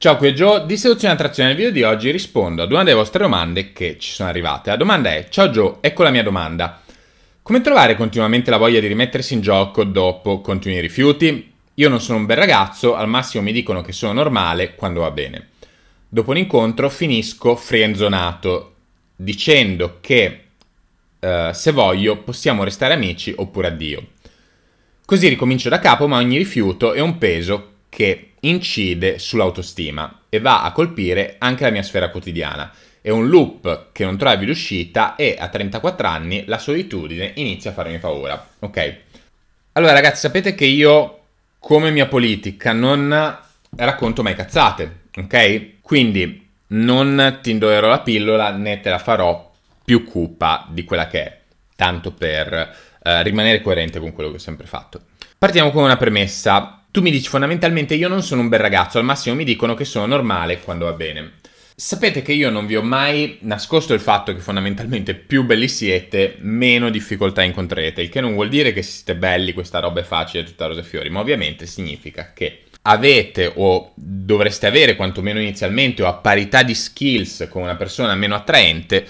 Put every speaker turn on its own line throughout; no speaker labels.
Ciao, qui è Joe di Seduzione e Attrazione. Nel video di oggi rispondo ad una delle vostre domande che ci sono arrivate. La domanda è: Ciao Joe, ecco la mia domanda. Come trovare continuamente la voglia di rimettersi in gioco dopo continui rifiuti? Io non sono un bel ragazzo, al massimo mi dicono che sono normale quando va bene. Dopo un incontro finisco frienzonato dicendo che eh, se voglio possiamo restare amici oppure addio. Così ricomincio da capo, ma ogni rifiuto è un peso che incide sull'autostima e va a colpire anche la mia sfera quotidiana. È un loop che non trovi l'uscita e a 34 anni la solitudine inizia a farmi paura. Ok? Allora ragazzi, sapete che io come mia politica non racconto mai cazzate, ok? Quindi non ti indolerò la pillola né te la farò più cupa di quella che è, tanto per eh, rimanere coerente con quello che ho sempre fatto. Partiamo con una premessa. Tu mi dici fondamentalmente io non sono un bel ragazzo, al massimo mi dicono che sono normale quando va bene. Sapete che io non vi ho mai nascosto il fatto che fondamentalmente più belli siete, meno difficoltà incontrerete, il che non vuol dire che siete belli, questa roba è facile, tutta rose e fiori, ma ovviamente significa che avete o dovreste avere quantomeno inizialmente o a parità di skills con una persona meno attraente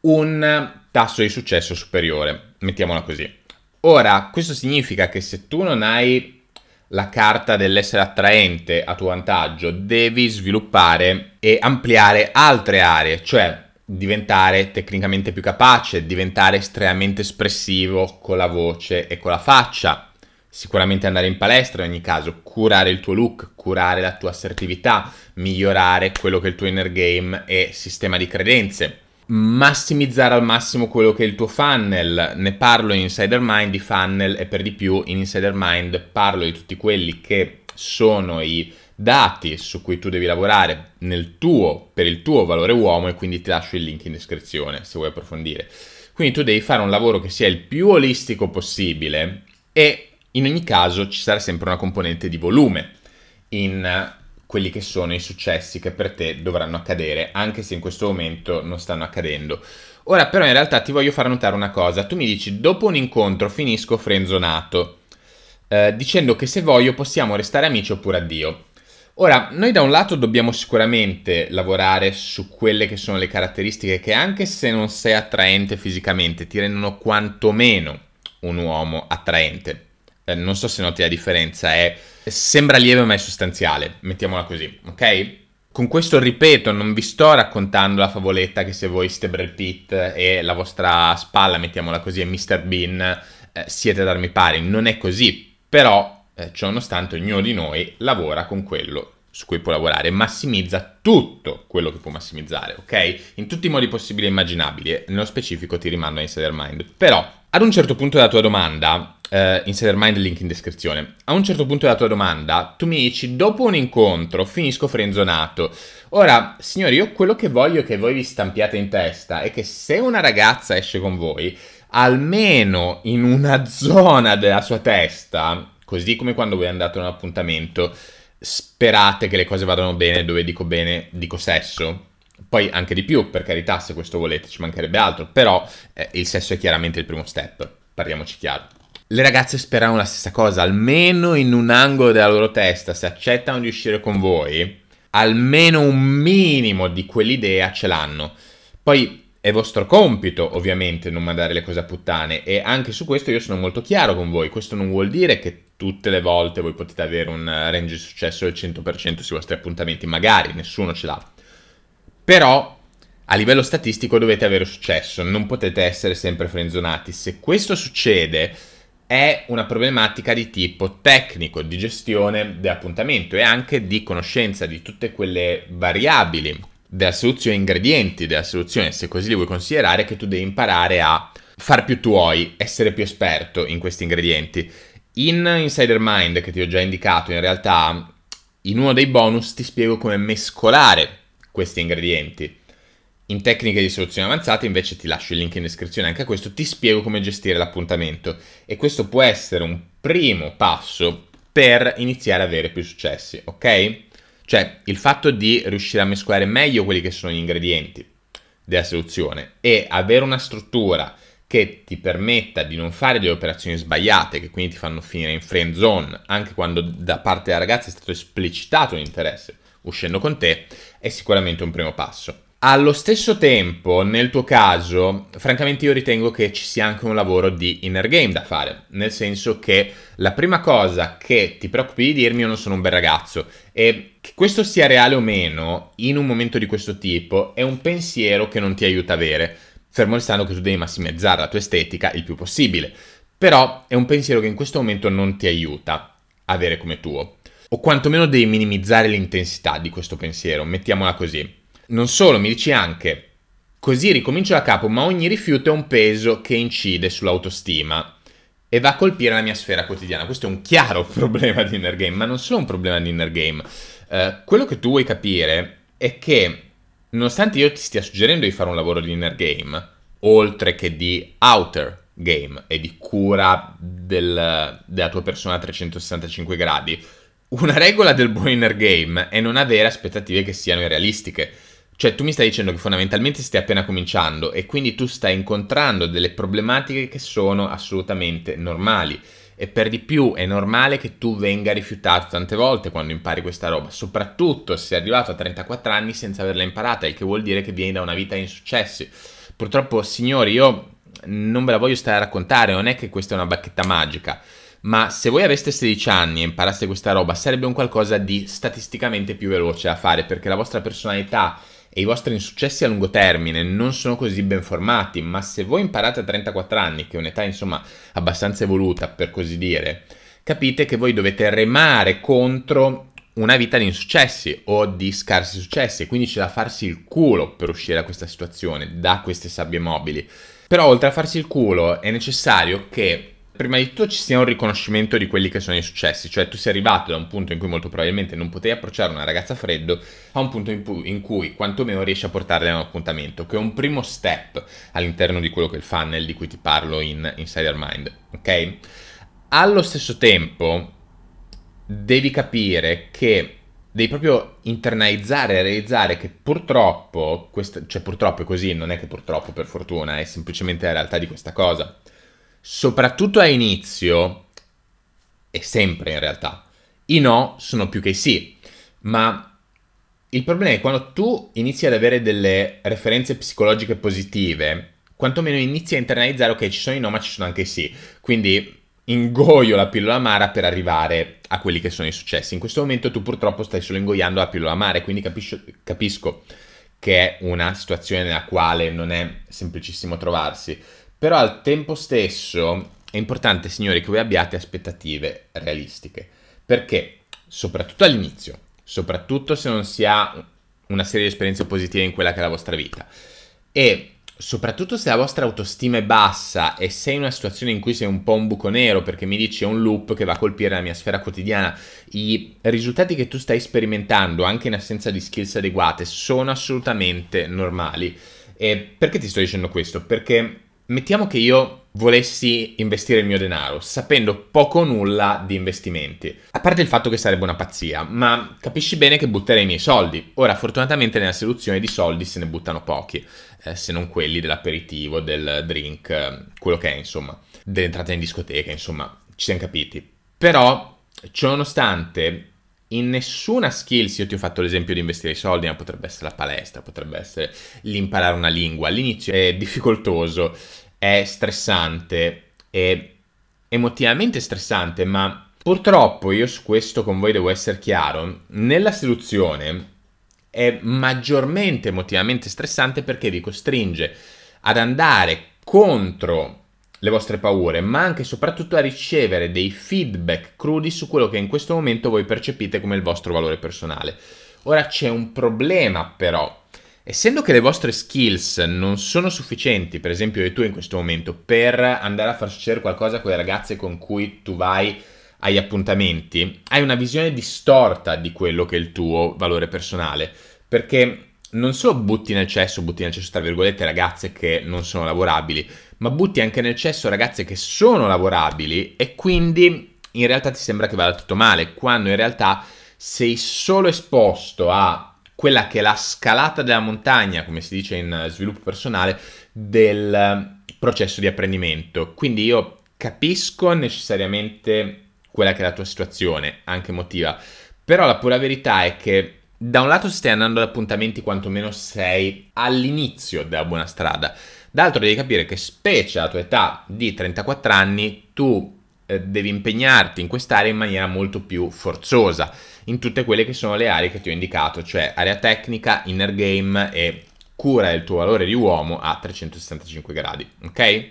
un tasso di successo superiore, mettiamola così. Ora, questo significa che se tu non hai la carta dell'essere attraente a tuo vantaggio, devi sviluppare e ampliare altre aree, cioè diventare tecnicamente più capace, diventare estremamente espressivo con la voce e con la faccia, sicuramente andare in palestra in ogni caso, curare il tuo look, curare la tua assertività, migliorare quello che è il tuo inner game e sistema di credenze massimizzare al massimo quello che è il tuo funnel. Ne parlo in Insider Mind di funnel e per di più in Insider Mind parlo di tutti quelli che sono i dati su cui tu devi lavorare tuo, per il tuo valore uomo e quindi ti lascio il link in descrizione se vuoi approfondire. Quindi tu devi fare un lavoro che sia il più olistico possibile e in ogni caso ci sarà sempre una componente di volume in quelli che sono i successi che per te dovranno accadere, anche se in questo momento non stanno accadendo. Ora però in realtà ti voglio far notare una cosa, tu mi dici dopo un incontro finisco frenzonato, eh, dicendo che se voglio possiamo restare amici oppure addio. Ora, noi da un lato dobbiamo sicuramente lavorare su quelle che sono le caratteristiche che anche se non sei attraente fisicamente ti rendono quantomeno un uomo attraente. Eh, non so se noti la differenza, è, sembra lieve ma è sostanziale, mettiamola così, ok? Con questo ripeto, non vi sto raccontando la favoletta che se voi siete Brad Pitt e la vostra spalla, mettiamola così, è Mr. Bean, eh, siete ad armi pari, non è così, però eh, ciononostante ognuno di noi lavora con quello su cui può lavorare, massimizza tutto quello che può massimizzare, ok? In tutti i modi possibili e immaginabili, nello specifico ti rimando a Insider Mind. Però, ad un certo punto della tua domanda, eh, Insider Mind, link in descrizione. A un certo punto della tua domanda, tu mi dici, dopo un incontro finisco frenzonato. Ora, signori, io quello che voglio che voi vi stampiate in testa è che se una ragazza esce con voi, almeno in una zona della sua testa, così come quando voi andate a un appuntamento, sperate che le cose vadano bene, dove dico bene, dico sesso. Poi anche di più, per carità, se questo volete, ci mancherebbe altro, però eh, il sesso è chiaramente il primo step, parliamoci chiaro le ragazze sperano la stessa cosa, almeno in un angolo della loro testa, se accettano di uscire con voi, almeno un minimo di quell'idea ce l'hanno. Poi è vostro compito, ovviamente, non mandare le cose a puttane e anche su questo io sono molto chiaro con voi. Questo non vuol dire che tutte le volte voi potete avere un range di successo del 100% sui vostri appuntamenti, magari nessuno ce l'ha. Però a livello statistico dovete avere successo, non potete essere sempre frenzonati. Se questo succede, è una problematica di tipo tecnico, di gestione dell'appuntamento e anche di conoscenza di tutte quelle variabili della soluzione, ingredienti della soluzione, se così li vuoi considerare, che tu devi imparare a far più tuoi, essere più esperto in questi ingredienti. In Insider Mind, che ti ho già indicato, in realtà in uno dei bonus ti spiego come mescolare questi ingredienti in tecniche di soluzione avanzata invece ti lascio il link in descrizione anche a questo, ti spiego come gestire l'appuntamento e questo può essere un primo passo per iniziare ad avere più successi, ok? Cioè il fatto di riuscire a mescolare meglio quelli che sono gli ingredienti della soluzione e avere una struttura che ti permetta di non fare delle operazioni sbagliate che quindi ti fanno finire in friend zone anche quando da parte della ragazza è stato esplicitato un interesse uscendo con te è sicuramente un primo passo. Allo stesso tempo, nel tuo caso, francamente io ritengo che ci sia anche un lavoro di inner game da fare, nel senso che la prima cosa che ti preoccupi di dirmi io non sono un bel ragazzo e che questo sia reale o meno in un momento di questo tipo è un pensiero che non ti aiuta a avere, fermo restando che tu devi massimizzare la tua estetica il più possibile, però è un pensiero che in questo momento non ti aiuta a avere come tuo, o quantomeno devi minimizzare l'intensità di questo pensiero, mettiamola così. Non solo, mi dici anche, così ricomincio da capo, ma ogni rifiuto è un peso che incide sull'autostima e va a colpire la mia sfera quotidiana. Questo è un chiaro problema di inner game, ma non solo un problema di inner game. Uh, quello che tu vuoi capire è che, nonostante io ti stia suggerendo di fare un lavoro di inner game, oltre che di outer game e di cura del, della tua persona a 365 gradi, una regola del buon inner game è non avere aspettative che siano irrealistiche. Cioè, tu mi stai dicendo che fondamentalmente stai appena cominciando e quindi tu stai incontrando delle problematiche che sono assolutamente normali. E per di più è normale che tu venga rifiutato tante volte quando impari questa roba, soprattutto se sei arrivato a 34 anni senza averla imparata, il che vuol dire che vieni da una vita di insuccessi. Purtroppo, signori, io non ve la voglio stare a raccontare, non è che questa è una bacchetta magica ma se voi aveste 16 anni e imparaste questa roba, sarebbe un qualcosa di statisticamente più veloce da fare, perché la vostra personalità e i vostri insuccessi a lungo termine non sono così ben formati, ma se voi imparate a 34 anni, che è un'età insomma abbastanza evoluta per così dire, capite che voi dovete remare contro una vita di insuccessi o di scarsi successi, quindi c'è da farsi il culo per uscire da questa situazione, da queste sabbie mobili. Però oltre a farsi il culo è necessario che prima di tutto ci sia un riconoscimento di quelli che sono i successi, cioè tu sei arrivato da un punto in cui molto probabilmente non potevi approcciare una ragazza freddo a un punto in cui, in cui quantomeno riesci a portarle a un appuntamento, che è un primo step all'interno di quello che è il funnel di cui ti parlo in Insider Mind, ok? Allo stesso tempo devi capire che devi proprio internalizzare e realizzare che purtroppo, questa, cioè purtroppo è così, non è che purtroppo per fortuna, è semplicemente la realtà di questa cosa soprattutto a inizio, e sempre in realtà, i no sono più che sì, ma il problema è che quando tu inizi ad avere delle referenze psicologiche positive, quantomeno inizi a internalizzare, ok, ci sono i no, ma ci sono anche i sì. Quindi ingoio la pillola amara per arrivare a quelli che sono i successi. In questo momento tu purtroppo stai solo ingoiando la pillola amara, quindi capisco, capisco che è una situazione nella quale non è semplicissimo trovarsi. Però al tempo stesso è importante, signori, che voi abbiate aspettative realistiche. Perché, soprattutto all'inizio, soprattutto se non si ha una serie di esperienze positive in quella che è la vostra vita, e soprattutto se la vostra autostima è bassa e sei in una situazione in cui sei un po' un buco nero perché mi dici è un loop che va a colpire la mia sfera quotidiana, i risultati che tu stai sperimentando anche in assenza di skills adeguate sono assolutamente normali. E perché ti sto dicendo questo? Perché Mettiamo che io volessi investire il mio denaro, sapendo poco o nulla di investimenti. A parte il fatto che sarebbe una pazzia, ma capisci bene che butterei i miei soldi. Ora, fortunatamente nella seduzione di soldi se ne buttano pochi, eh, se non quelli dell'aperitivo, del drink, eh, quello che è, insomma, dell'entrata in discoteca, insomma, ci siamo capiti. Però, ciononostante, in nessuna skills, io ti ho fatto l'esempio di investire i soldi, ma potrebbe essere la palestra, potrebbe essere l'imparare una lingua. All'inizio è difficoltoso è stressante, è emotivamente stressante, ma purtroppo io su questo con voi devo essere chiaro, nella seduzione è maggiormente emotivamente stressante perché vi costringe ad andare contro le vostre paure, ma anche e soprattutto a ricevere dei feedback crudi su quello che in questo momento voi percepite come il vostro valore personale. Ora c'è un problema però Essendo che le vostre skills non sono sufficienti, per esempio le tue in questo momento, per andare a far succedere qualcosa con le ragazze con cui tu vai agli appuntamenti, hai una visione distorta di quello che è il tuo valore personale, perché non solo butti nel cesso, butti nel cesso tra virgolette ragazze che non sono lavorabili, ma butti anche nel cesso ragazze che sono lavorabili e quindi in realtà ti sembra che vada tutto male, quando in realtà sei solo esposto a quella che è la scalata della montagna, come si dice in eh, sviluppo personale, del eh, processo di apprendimento. Quindi io capisco necessariamente quella che è la tua situazione, anche emotiva, però la pura verità è che da un lato stai andando ad appuntamenti quantomeno sei all'inizio della buona strada, dall'altro devi capire che specie alla tua età di 34 anni tu eh, devi impegnarti in quest'area in maniera molto più forzosa in tutte quelle che sono le aree che ti ho indicato, cioè area tecnica, inner game e cura il tuo valore di uomo a 365 gradi, ok?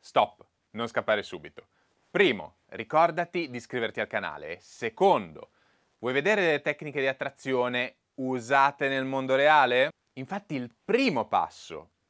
Stop, non scappare subito. Primo, ricordati di iscriverti al canale. Secondo, vuoi vedere delle tecniche di attrazione usate nel mondo reale? Infatti il primo passo